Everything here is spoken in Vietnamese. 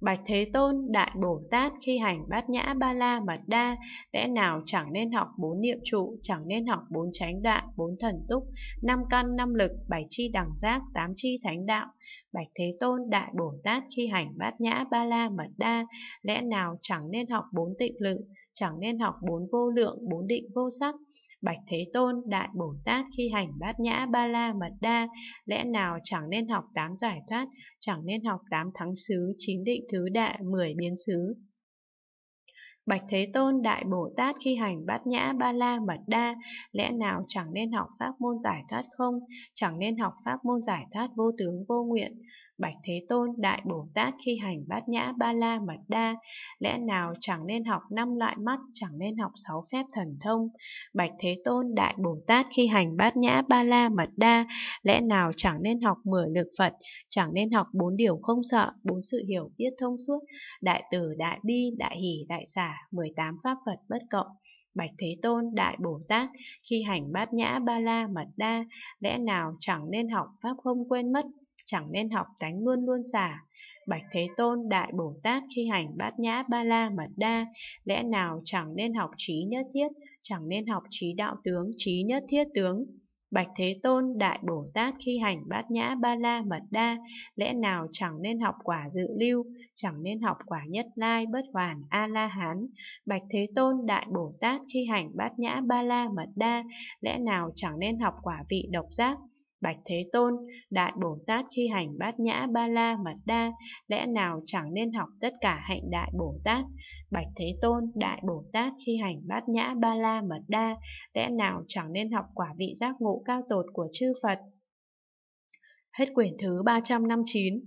Bạch Thế Tôn, Đại Bồ Tát khi hành bát nhã ba la mật đa, lẽ nào chẳng nên học bốn niệm trụ, chẳng nên học bốn chánh đạo, bốn thần túc, năm căn, năm lực, bảy chi đẳng giác, tám chi thánh đạo. Bạch Thế Tôn, Đại Bồ Tát khi hành bát nhã ba la mật đa, lẽ nào chẳng nên học bốn tịnh lự, chẳng nên học bốn vô lượng, bốn định vô sắc, Bạch Thế Tôn, Đại Bồ Tát khi hành bát nhã ba la mật đa, lẽ nào chẳng nên học tám giải thoát, chẳng nên học tám thắng xứ, chín định thứ đại, mười biến xứ. Bạch Thế Tôn Đại Bồ Tát khi hành bát nhã ba la mật đa, lẽ nào chẳng nên học pháp môn giải thoát không, chẳng nên học pháp môn giải thoát vô tướng vô nguyện. Bạch Thế Tôn Đại Bồ Tát khi hành bát nhã ba la mật đa, lẽ nào chẳng nên học năm loại mắt, chẳng nên học sáu phép thần thông. Bạch Thế Tôn Đại Bồ Tát khi hành bát nhã ba la mật đa, lẽ nào chẳng nên học mười lực Phật, chẳng nên học bốn điều không sợ, bốn sự hiểu biết thông suốt, đại từ đại bi, đại hỷ, đại xả 18 pháp Phật bất cộng. Bạch Thế Tôn Đại Bồ Tát khi hành bát nhã ba la mật đa, lẽ nào chẳng nên học pháp không quên mất, chẳng nên học tánh luôn luôn xả. Bạch Thế Tôn Đại Bồ Tát khi hành bát nhã ba la mật đa, lẽ nào chẳng nên học trí nhất thiết, chẳng nên học trí đạo tướng, trí nhất thiết tướng. Bạch Thế Tôn Đại Bồ Tát khi hành bát nhã ba la mật đa, lẽ nào chẳng nên học quả dự lưu, chẳng nên học quả nhất lai bất hoàn A-la-hán. Bạch Thế Tôn Đại Bồ Tát khi hành bát nhã ba la mật đa, lẽ nào chẳng nên học quả vị độc giác, Bạch Thế Tôn, Đại Bồ Tát khi hành bát nhã ba la mật đa, lẽ nào chẳng nên học tất cả hạnh Đại Bồ Tát? Bạch Thế Tôn, Đại Bồ Tát khi hành bát nhã ba la mật đa, lẽ nào chẳng nên học quả vị giác ngộ cao tột của chư Phật? Hết quyển thứ 359